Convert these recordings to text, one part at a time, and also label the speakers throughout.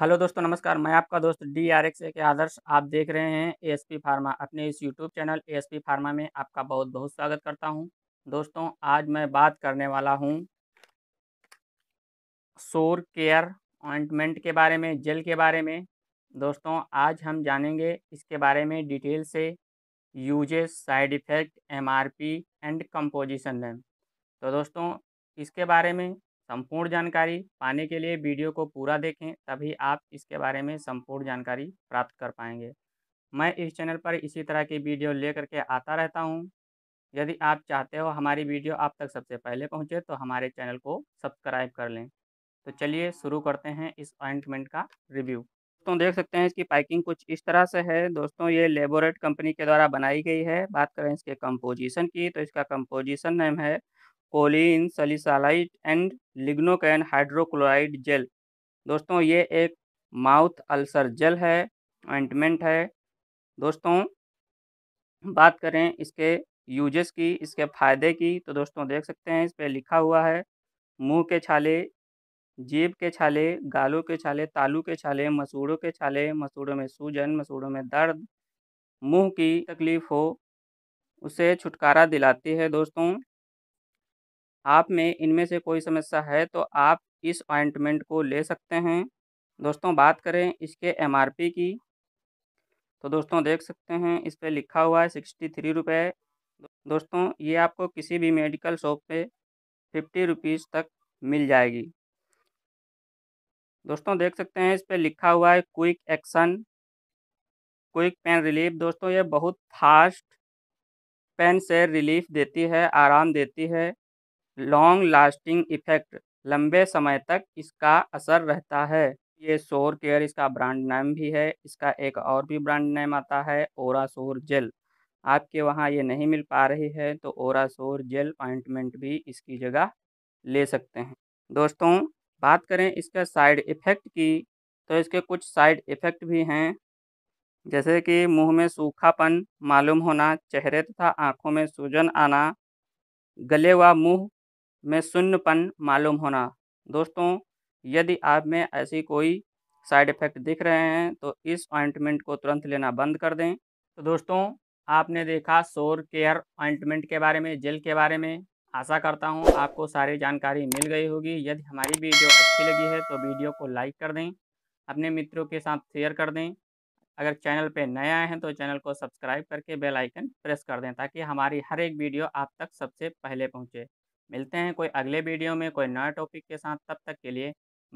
Speaker 1: hello दोस्तों नमस्कार मैं आपका दोस्त डी आर एक्स के आदर्श आप देख रहे हैं ए एस पी फार्मा अपने इस YouTube channel A S P pharma में आपका बहुत बहुत स्वागत करता हूं दोस्तों आज मैं बात करने वाला हूं सोर केयर ऑइंटमेंट के बारे में जेल के बारे में दोस्तों आज हम जानेंगे इसके बारे में डिटेल से uses side effect um and composition तो दोस्तों इसके बारे में संपूर्ण जानकारी पाने के लिए वीडियो को पूरा देखें तभी आप इसके बारे में संपूर्ण जानकारी प्राप्त कर पाएंगे मैं इस चैनल पर इसी तरह की वीडियो ले करके आता रहता हूँ यदि आप चाहते हो हमारी वीडियो आप तक सबसे पहले पहुँचे तो हमारे चैनल को सब्सक्राइब कर लें तो चलिए शुरू करते हैं इस अइंटमेंट का रिव्यू दोस्तों देख सकते हैं इसकी पैकिंग कुछ इस तरह से है दोस्तों ये लेबोरेट कंपनी के द्वारा बनाई गई है बात करें इसके कंपोजिशन की तो इसका कंपोजिशन नेम है choline salicylate and lignocaine hydrochloride gel दोस्तों ये एक माउथ अल्सर जेल है ऑइंटमेंट है दोस्तों बात करें इसके यूजेस की इसके फ़ायदे की तो दोस्तों देख सकते हैं इस पर लिखा हुआ है मुंह के छाले जीभ के छाले गालों के छाले तालू के छाले मसूड़ों के छाले मसूड़ों में सूजन मसूड़ों में दर्द मुंह की तकलीफ़ हो उसे छुटकारा दिलाती है दोस्तों आप में इनमें से कोई समस्या है तो आप इस अपॉइंटमेंट को ले सकते हैं दोस्तों बात करें इसके एम की तो दोस्तों देख सकते हैं इस पर लिखा हुआ है सिक्सटी थ्री रुपये दोस्तों ये आपको किसी भी मेडिकल शॉप पे फिफ्टी रुपीज़ तक मिल जाएगी दोस्तों देख सकते हैं इस पर लिखा हुआ है quick action quick pain relief दोस्तों ये बहुत फास्ट पेन से रिलीफ देती है आराम देती है लॉन्ग लास्टिंग इफ़ेक्ट लंबे समय तक इसका असर रहता है ये सोर केयर इसका ब्रांड नेम भी है इसका एक और भी ब्रांड नेम आता है ओरा सोर जेल आपके वहाँ ये नहीं मिल पा रही है तो ओरा सोर जेल ऑइंटमेंट भी इसकी जगह ले सकते हैं दोस्तों बात करें इसका साइड इफ़ेक्ट की तो इसके कुछ साइड इफ़ेक्ट भी हैं जैसे कि मुंह में सूखापन मालूम होना चेहरे तथा आँखों में सूजन आना गले व मुंह में शून्यपन मालूम होना दोस्तों यदि आप में ऐसी कोई साइड इफ़ेक्ट दिख रहे हैं तो इस ऑइंटमेंट को तुरंत लेना बंद कर दें तो दोस्तों आपने देखा सोर केयर ऑइंटमेंट के बारे में जेल के बारे में आशा करता हूं आपको सारी जानकारी मिल गई होगी यदि हमारी वीडियो अच्छी लगी है तो वीडियो को लाइक कर दें अपने मित्रों के साथ शेयर कर दें अगर चैनल पर नए आए हैं तो चैनल को सब्सक्राइब करके बेलाइकन प्रेस कर दें ताकि हमारी हर एक वीडियो आप तक सबसे पहले पहुँचे मिलते हैं कोई अगले वीडियो में कोई नया टॉपिक के साथ तब तक के लिए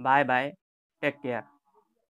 Speaker 1: बाय बाय टेक केयर